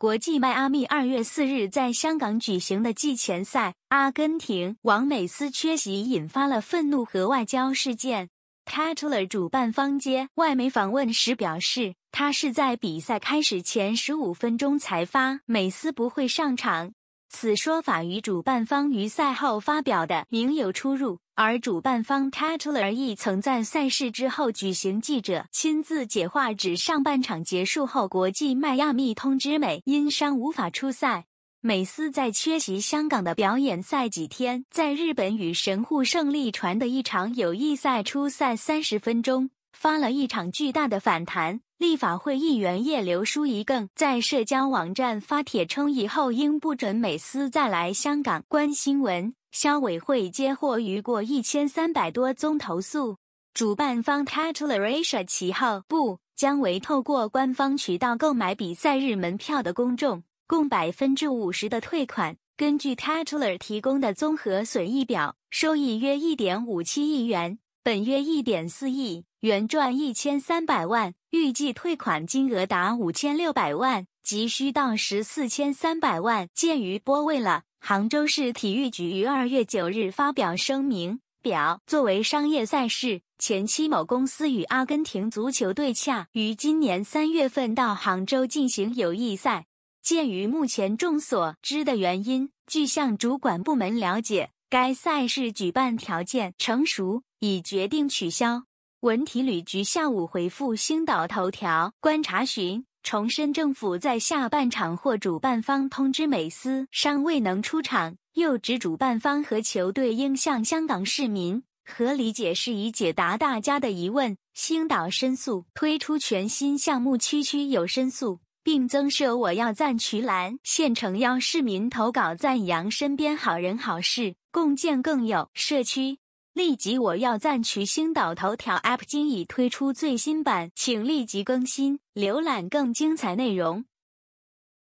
国际迈阿密二月四日在香港举行的季前赛，阿根廷王美斯缺席引发了愤怒和外交事件。Tatler 主办方接外媒访问时表示，他是在比赛开始前十五分钟才发美斯不会上场。此说法与主办方于赛后发表的名有出入，而主办方 Tatler 亦曾在赛事之后举行记者亲自解话，指上半场结束后，国际迈亚密通知美因伤无法出赛。美斯在缺席香港的表演赛几天，在日本与神户胜利船的一场友谊赛出赛三十分钟，发了一场巨大的反弹。立法会议员叶刘淑仪更在社交网站发帖称，以后应不准美斯再来香港观新闻。消委会接获逾过一千三百多宗投诉。主办方 Tatler Asia 旗号不将为透过官方渠道购买比赛日门票的公众，共百分之五十的退款。根据 Tatler 提供的综合损益表，收益约一点五七亿元。本月一点四亿元赚一千三百万，预计退款金额达五千六百万，急需到时四千三百万。鉴于波位了，杭州市体育局于二月九日发表声明，表作为商业赛事，前期某公司与阿根廷足球队洽于今年三月份到杭州进行友谊赛。鉴于目前众所知的原因，据向主管部门了解，该赛事举办条件成熟。已决定取消。文体旅局下午回复《星岛头条》观查询，重申政府在下半场或主办方通知美斯尚未能出场，又指主办方和球队应向香港市民合理解释，以解答大家的疑问。星岛申诉推出全新项目“区区有申诉”，并增设“我要赞渠”栏，现诚邀市民投稿赞扬身边好人好事，共建更有社区。立即我要赞取星岛头条 App，今已推出最新版，请立即更新，浏览更精彩内容。